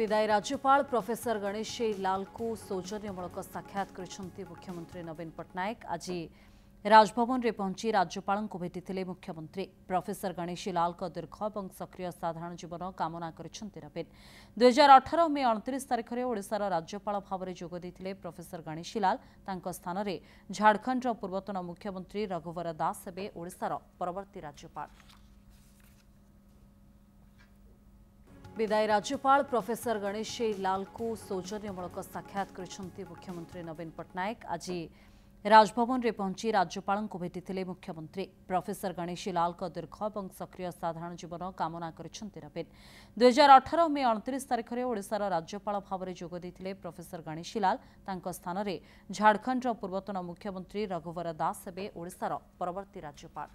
ବିଦାୟୀ ରାଜ୍ୟପାଳ ପ୍ରଫେସର ଗଣେଶୀ ଲାଲଙ୍କୁ ସୌଜନ୍ୟମୂଳକ ସାକ୍ଷାତ କରିଛନ୍ତି ମୁଖ୍ୟମନ୍ତ୍ରୀ ନବୀନ ପଟ୍ଟନାୟକ ଆଜି ରାଜଭବନରେ ପହଞ୍ଚି ରାଜ୍ୟପାଳଙ୍କୁ ଭେଟିଥିଲେ ମୁଖ୍ୟମନ୍ତ୍ରୀ ପ୍ରଫେସର ଗଣେଶୀ ଲାଲଙ୍କ ଦୀର୍ଘ ଏବଂ ସକ୍ରିୟ ସାଧାରଣ ଜୀବନ କାମନା କରିଛନ୍ତି ନବୀନ ଦୁଇହଜାର ଅଠର ମେ ଅଣତିରିଶ ତାରିଖରେ ଓଡ଼ିଶାର ରାଜ୍ୟପାଳ ଭାବରେ ଯୋଗ ଦେଇଥିଲେ ପ୍ରଫେସର ଗଣେଶୀ ଲାଲ ତାଙ୍କ ସ୍ଥାନରେ ଝାଡ଼ଖଣ୍ଡର ପୂର୍ବତନ ମୁଖ୍ୟମନ୍ତ୍ରୀ ରଘୁବର ଦାସ ହେବେ ଓଡ଼ିଶାର ପରବର୍ତ୍ତୀ ରାଜ୍ୟପାଳ ବିଦାୟୀ ରାଜ୍ୟପାଳ ପ୍ରଫେସର ଗଣେଶୀ ଲାଲଙ୍କୁ ସୌଜନ୍ୟମୂଳକ ସାକ୍ଷାତ କରିଛନ୍ତି ମୁଖ୍ୟମନ୍ତ୍ରୀ ନବୀନ ପଟ୍ଟନାୟକ ଆଜି ରାଜଭବନରେ ପହଞ୍ଚି ରାଜ୍ୟପାଳଙ୍କୁ ଭେଟିଥିଲେ ମୁଖ୍ୟମନ୍ତ୍ରୀ ପ୍ରଫେସର ଗଣେଶୀ ଲାଲଙ୍କ ଦୀର୍ଘ ଏବଂ ସକ୍ରିୟ ସାଧାରଣ ଜୀବନ କାମନା କରିଛନ୍ତି ନବୀନ ଦୁଇହଜାର ଅଠର ମେ ଅଣତିରିଶ ତାରିଖରେ ଓଡ଼ିଶାର ରାଜ୍ୟପାଳ ଭାବରେ ଯୋଗ ଦେଇଥିଲେ ପ୍ରଫେସର ଗଣେଶୀ ଲାଲ ତାଙ୍କ ସ୍ଥାନରେ ଝାଡ଼ଖଣ୍ଡର ପୂର୍ବତନ ମୁଖ୍ୟମନ୍ତ୍ରୀ ରଘୁବର ଦାସ ହେବେ ଓଡ଼ିଶାର ପରବର୍ତ୍ତୀ ରାଜ୍ୟପାଳ